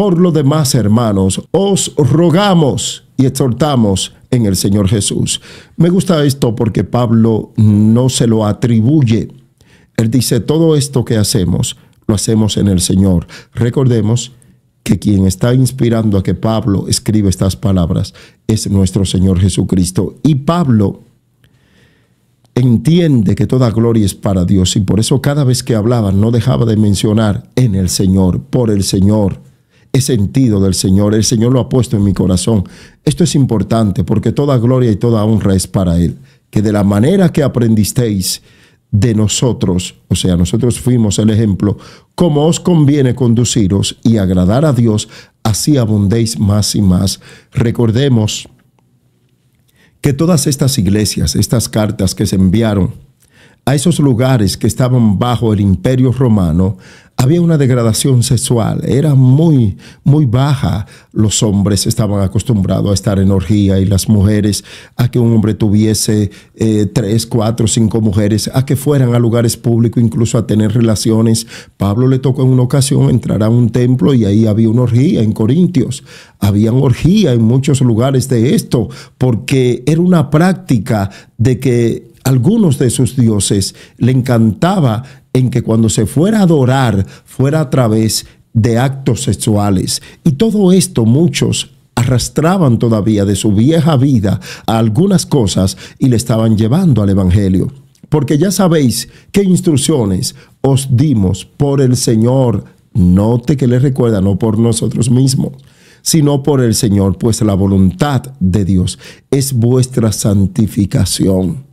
Por lo demás, hermanos, os rogamos y exhortamos en el Señor Jesús. Me gusta esto porque Pablo no se lo atribuye. Él dice, todo esto que hacemos, lo hacemos en el Señor. Recordemos que quien está inspirando a que Pablo escriba estas palabras es nuestro Señor Jesucristo. Y Pablo entiende que toda gloria es para Dios y por eso cada vez que hablaba no dejaba de mencionar en el Señor, por el Señor, he sentido del Señor, el Señor lo ha puesto en mi corazón. Esto es importante porque toda gloria y toda honra es para Él. Que de la manera que aprendisteis de nosotros, o sea, nosotros fuimos el ejemplo, como os conviene conduciros y agradar a Dios, así abundéis más y más. Recordemos que todas estas iglesias, estas cartas que se enviaron a esos lugares que estaban bajo el imperio romano, había una degradación sexual, era muy, muy baja. Los hombres estaban acostumbrados a estar en orgía y las mujeres a que un hombre tuviese eh, tres, cuatro, cinco mujeres, a que fueran a lugares públicos, incluso a tener relaciones. Pablo le tocó en una ocasión entrar a un templo y ahí había una orgía en Corintios. Había orgía en muchos lugares de esto, porque era una práctica de que algunos de sus dioses le encantaba en que cuando se fuera a adorar fuera a través de actos sexuales. Y todo esto muchos arrastraban todavía de su vieja vida a algunas cosas y le estaban llevando al Evangelio. Porque ya sabéis qué instrucciones os dimos por el Señor. Note que le recuerda, no por nosotros mismos, sino por el Señor, pues la voluntad de Dios es vuestra santificación.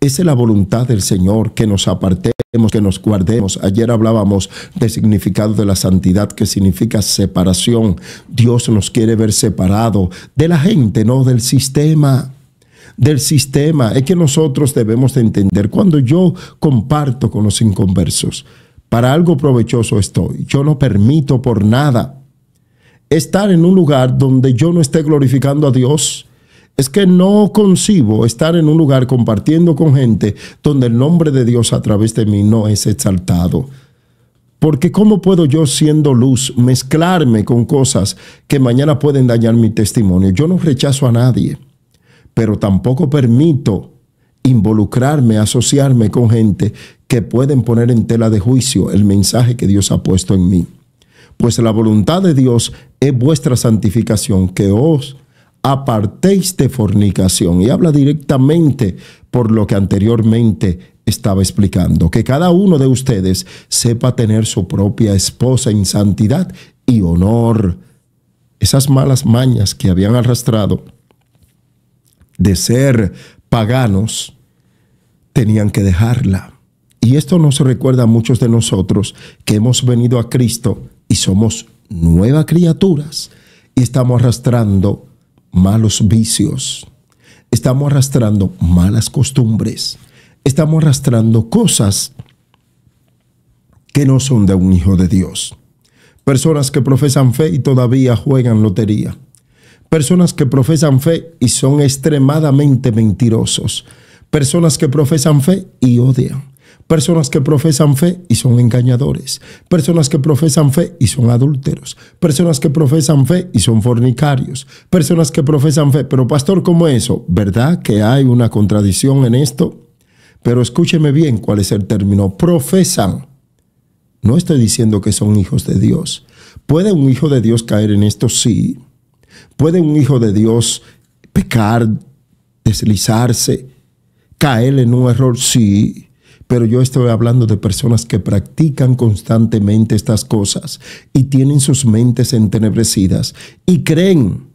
Esa es la voluntad del Señor, que nos apartemos, que nos guardemos. Ayer hablábamos del significado de la santidad, que significa separación. Dios nos quiere ver separados de la gente, no del sistema del sistema. Es que nosotros debemos entender, cuando yo comparto con los inconversos, para algo provechoso estoy. Yo no permito por nada estar en un lugar donde yo no esté glorificando a Dios, es que no concibo estar en un lugar compartiendo con gente donde el nombre de Dios a través de mí no es exaltado. Porque ¿cómo puedo yo siendo luz mezclarme con cosas que mañana pueden dañar mi testimonio? Yo no rechazo a nadie, pero tampoco permito involucrarme, asociarme con gente que pueden poner en tela de juicio el mensaje que Dios ha puesto en mí. Pues la voluntad de Dios es vuestra santificación, que os apartéis de fornicación. Y habla directamente por lo que anteriormente estaba explicando, que cada uno de ustedes sepa tener su propia esposa en santidad y honor. Esas malas mañas que habían arrastrado de ser paganos, tenían que dejarla. Y esto nos recuerda a muchos de nosotros que hemos venido a Cristo y somos nuevas criaturas y estamos arrastrando malos vicios, estamos arrastrando malas costumbres, estamos arrastrando cosas que no son de un hijo de Dios. Personas que profesan fe y todavía juegan lotería. Personas que profesan fe y son extremadamente mentirosos. Personas que profesan fe y odian personas que profesan fe y son engañadores, personas que profesan fe y son adúlteros, personas que profesan fe y son fornicarios, personas que profesan fe. Pero pastor, ¿cómo eso? ¿Verdad que hay una contradicción en esto? Pero escúcheme bien cuál es el término. Profesan. No estoy diciendo que son hijos de Dios. ¿Puede un hijo de Dios caer en esto? Sí. ¿Puede un hijo de Dios pecar, deslizarse, caer en un error? Sí pero yo estoy hablando de personas que practican constantemente estas cosas y tienen sus mentes entenebrecidas y creen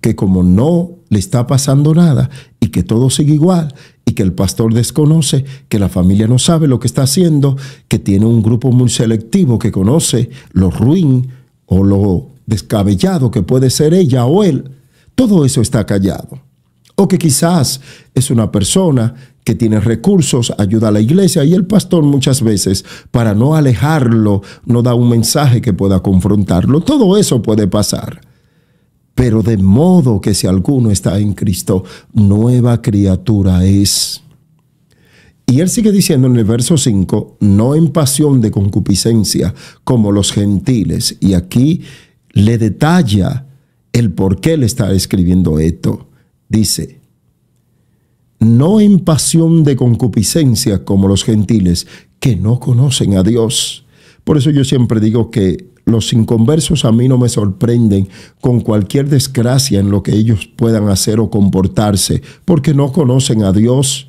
que como no le está pasando nada y que todo sigue igual y que el pastor desconoce, que la familia no sabe lo que está haciendo, que tiene un grupo muy selectivo que conoce lo ruin o lo descabellado que puede ser ella o él, todo eso está callado. O que quizás es una persona que tiene recursos, ayuda a la iglesia y el pastor muchas veces, para no alejarlo, no da un mensaje que pueda confrontarlo. Todo eso puede pasar. Pero de modo que si alguno está en Cristo, nueva criatura es. Y él sigue diciendo en el verso 5, no en pasión de concupiscencia como los gentiles. Y aquí le detalla el por qué le está escribiendo esto. Dice, no en pasión de concupiscencia como los gentiles, que no conocen a Dios. Por eso yo siempre digo que los inconversos a mí no me sorprenden con cualquier desgracia en lo que ellos puedan hacer o comportarse, porque no conocen a Dios.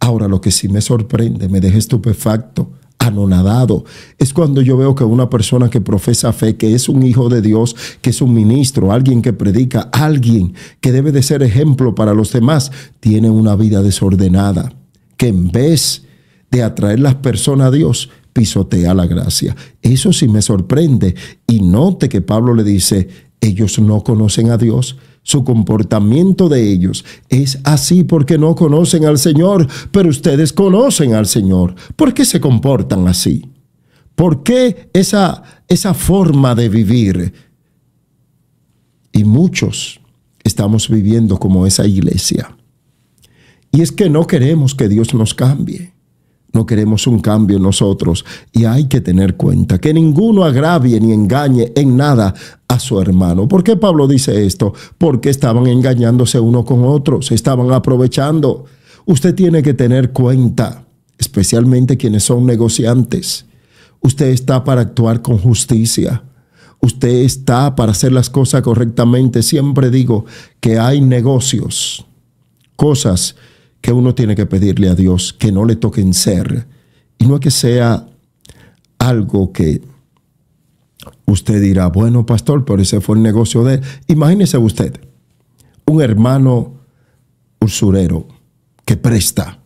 Ahora lo que sí me sorprende, me deja estupefacto, anonadado. Es cuando yo veo que una persona que profesa fe, que es un hijo de Dios, que es un ministro, alguien que predica, alguien que debe de ser ejemplo para los demás, tiene una vida desordenada, que en vez de atraer las personas a Dios, pisotea la gracia. Eso sí me sorprende. Y note que Pablo le dice, ellos no conocen a Dios su comportamiento de ellos es así porque no conocen al Señor, pero ustedes conocen al Señor. ¿Por qué se comportan así? ¿Por qué esa, esa forma de vivir? Y muchos estamos viviendo como esa iglesia. Y es que no queremos que Dios nos cambie. No queremos un cambio en nosotros y hay que tener cuenta que ninguno agravie ni engañe en nada a su hermano. ¿Por qué Pablo dice esto? Porque estaban engañándose uno con otro, se estaban aprovechando. Usted tiene que tener cuenta, especialmente quienes son negociantes. Usted está para actuar con justicia. Usted está para hacer las cosas correctamente. Siempre digo que hay negocios, cosas que uno tiene que pedirle a Dios que no le toquen ser y no es que sea algo que usted dirá, bueno, pastor, pero ese fue el negocio de él. Imagínese usted, un hermano usurero que presta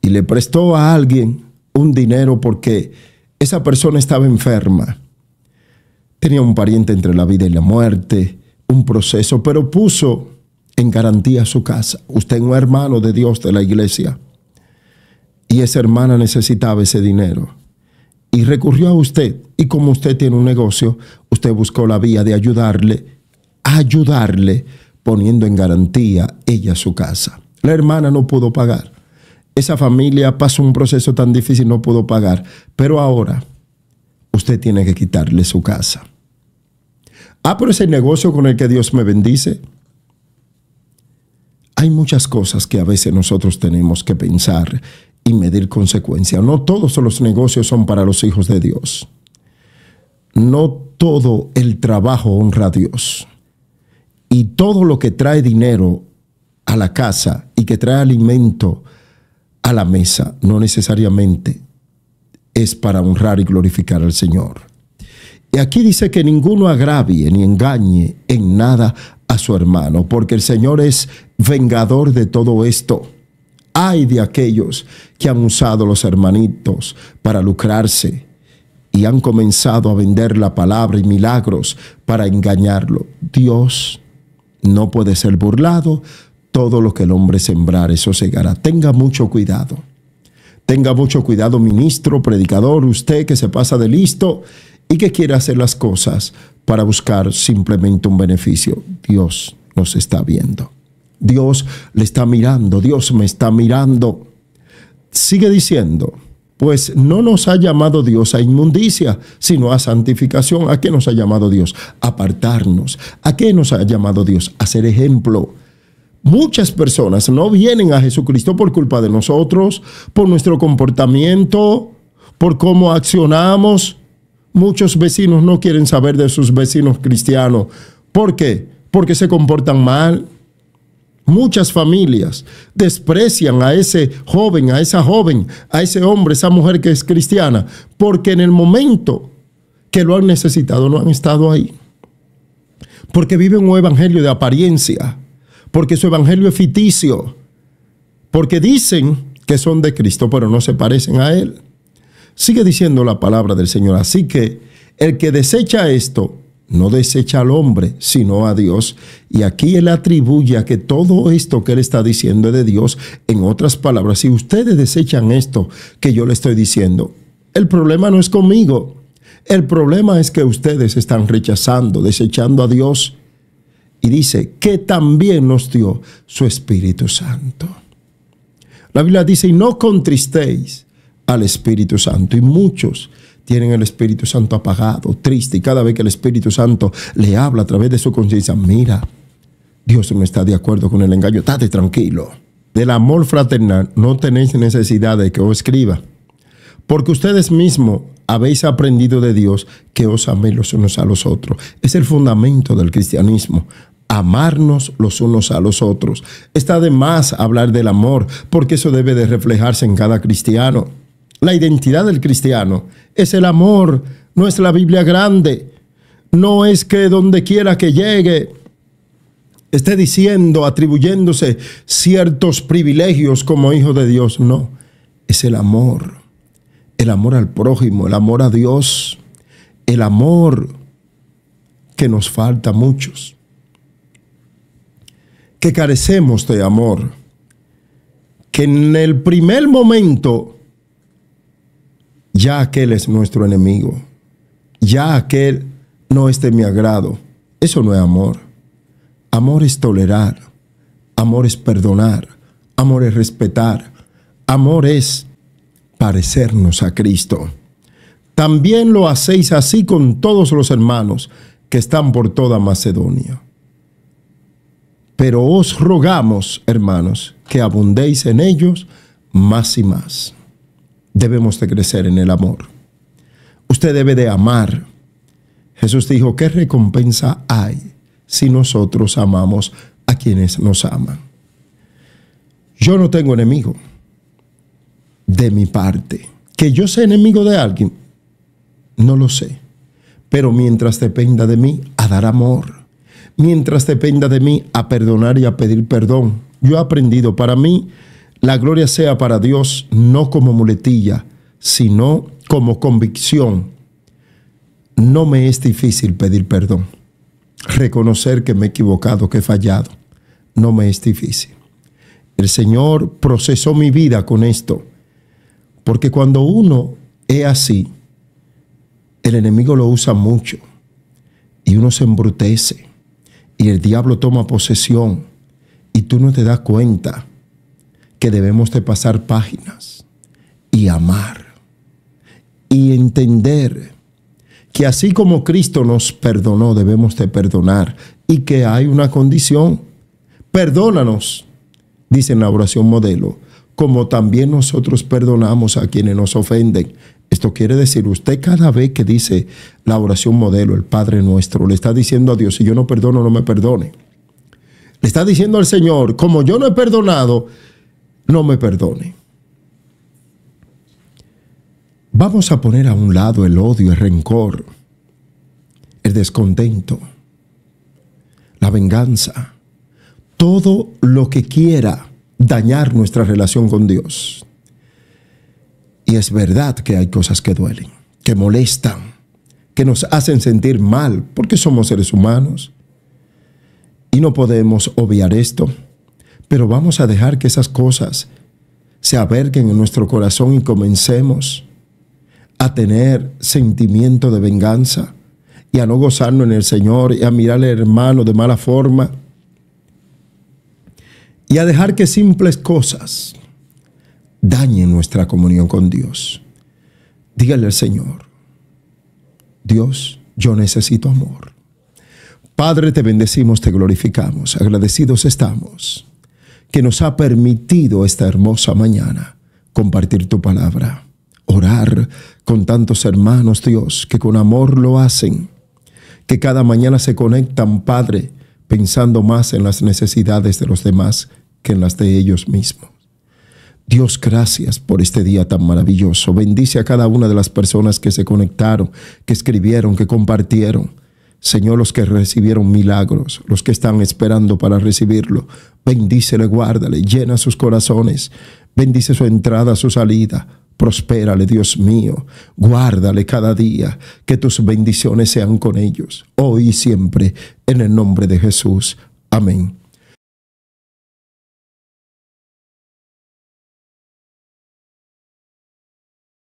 y le prestó a alguien un dinero porque esa persona estaba enferma. Tenía un pariente entre la vida y la muerte, un proceso, pero puso en garantía su casa. Usted es un hermano de Dios de la iglesia y esa hermana necesitaba ese dinero y recurrió a usted y como usted tiene un negocio, usted buscó la vía de ayudarle, ayudarle poniendo en garantía ella su casa. La hermana no pudo pagar. Esa familia pasó un proceso tan difícil, no pudo pagar. Pero ahora usted tiene que quitarle su casa. Ah, pero ese negocio con el que Dios me bendice hay muchas cosas que a veces nosotros tenemos que pensar y medir consecuencia. No todos los negocios son para los hijos de Dios. No todo el trabajo honra a Dios. Y todo lo que trae dinero a la casa y que trae alimento a la mesa no necesariamente es para honrar y glorificar al Señor. Y aquí dice que ninguno agravie ni engañe en nada a su hermano, porque el Señor es vengador de todo esto. Ay de aquellos que han usado los hermanitos para lucrarse y han comenzado a vender la palabra y milagros para engañarlo. Dios no puede ser burlado. Todo lo que el hombre sembrar, eso segará. Tenga mucho cuidado. Tenga mucho cuidado, ministro, predicador, usted que se pasa de listo y que quiere hacer las cosas para buscar simplemente un beneficio. Dios nos está viendo. Dios le está mirando, Dios me está mirando. Sigue diciendo, pues no nos ha llamado Dios a inmundicia, sino a santificación. ¿A qué nos ha llamado Dios? Apartarnos. ¿A qué nos ha llamado Dios? A ser ejemplo. Muchas personas no vienen a Jesucristo por culpa de nosotros, por nuestro comportamiento, por cómo accionamos. Muchos vecinos no quieren saber de sus vecinos cristianos. ¿Por qué? Porque se comportan mal, Muchas familias desprecian a ese joven, a esa joven, a ese hombre, esa mujer que es cristiana, porque en el momento que lo han necesitado no han estado ahí. Porque viven un evangelio de apariencia, porque su evangelio es ficticio, porque dicen que son de Cristo, pero no se parecen a Él. Sigue diciendo la palabra del Señor. Así que el que desecha esto, no desecha al hombre, sino a Dios. Y aquí él atribuye a que todo esto que él está diciendo es de Dios. En otras palabras, si ustedes desechan esto que yo le estoy diciendo, el problema no es conmigo. El problema es que ustedes están rechazando, desechando a Dios. Y dice que también nos dio su Espíritu Santo. La Biblia dice, y no contristéis al Espíritu Santo. Y muchos tienen el Espíritu Santo apagado, triste, y cada vez que el Espíritu Santo le habla a través de su conciencia, mira, Dios no está de acuerdo con el engaño, estate tranquilo. Del amor fraternal no tenéis necesidad de que os escriba, porque ustedes mismos habéis aprendido de Dios que os améis los unos a los otros. Es el fundamento del cristianismo amarnos los unos a los otros. Está de más hablar del amor, porque eso debe de reflejarse en cada cristiano. La identidad del cristiano es el amor, no es la Biblia grande, no es que donde quiera que llegue esté diciendo, atribuyéndose ciertos privilegios como hijo de Dios, no, es el amor, el amor al prójimo, el amor a Dios, el amor que nos falta a muchos, que carecemos de amor, que en el primer momento ya aquel es nuestro enemigo, ya aquel no es de mi agrado. Eso no es amor. Amor es tolerar, amor es perdonar, amor es respetar, amor es parecernos a Cristo. También lo hacéis así con todos los hermanos que están por toda Macedonia. Pero os rogamos, hermanos, que abundéis en ellos más y más debemos de crecer en el amor. Usted debe de amar. Jesús dijo, ¿qué recompensa hay si nosotros amamos a quienes nos aman? Yo no tengo enemigo de mi parte. Que yo sea enemigo de alguien, no lo sé. Pero mientras dependa de mí, a dar amor. Mientras dependa de mí, a perdonar y a pedir perdón. Yo he aprendido para mí la gloria sea para Dios no como muletilla, sino como convicción. No me es difícil pedir perdón, reconocer que me he equivocado, que he fallado. No me es difícil. El Señor procesó mi vida con esto, porque cuando uno es así, el enemigo lo usa mucho y uno se embrutece y el diablo toma posesión y tú no te das cuenta debemos de pasar páginas y amar y entender que así como Cristo nos perdonó, debemos de perdonar y que hay una condición. Perdónanos, dice la oración modelo, como también nosotros perdonamos a quienes nos ofenden. Esto quiere decir, usted cada vez que dice la oración modelo, el Padre nuestro, le está diciendo a Dios, si yo no perdono, no me perdone. Le está diciendo al Señor, como yo no he perdonado, no me perdone. Vamos a poner a un lado el odio, el rencor, el descontento, la venganza, todo lo que quiera dañar nuestra relación con Dios. Y es verdad que hay cosas que duelen, que molestan, que nos hacen sentir mal, porque somos seres humanos. Y no podemos obviar esto. Pero vamos a dejar que esas cosas se averguen en nuestro corazón y comencemos a tener sentimiento de venganza y a no gozarnos en el Señor y a mirarle al hermano de mala forma y a dejar que simples cosas dañen nuestra comunión con Dios. Dígale al Señor, Dios, yo necesito amor. Padre, te bendecimos, te glorificamos, agradecidos estamos que nos ha permitido esta hermosa mañana compartir tu palabra, orar con tantos hermanos, Dios, que con amor lo hacen, que cada mañana se conectan, Padre, pensando más en las necesidades de los demás que en las de ellos mismos. Dios, gracias por este día tan maravilloso. Bendice a cada una de las personas que se conectaron, que escribieron, que compartieron. Señor, los que recibieron milagros, los que están esperando para recibirlo, Bendícele, guárdale, llena sus corazones. Bendice su entrada, su salida. Prospérale, Dios mío. Guárdale cada día. Que tus bendiciones sean con ellos, hoy y siempre, en el nombre de Jesús. Amén.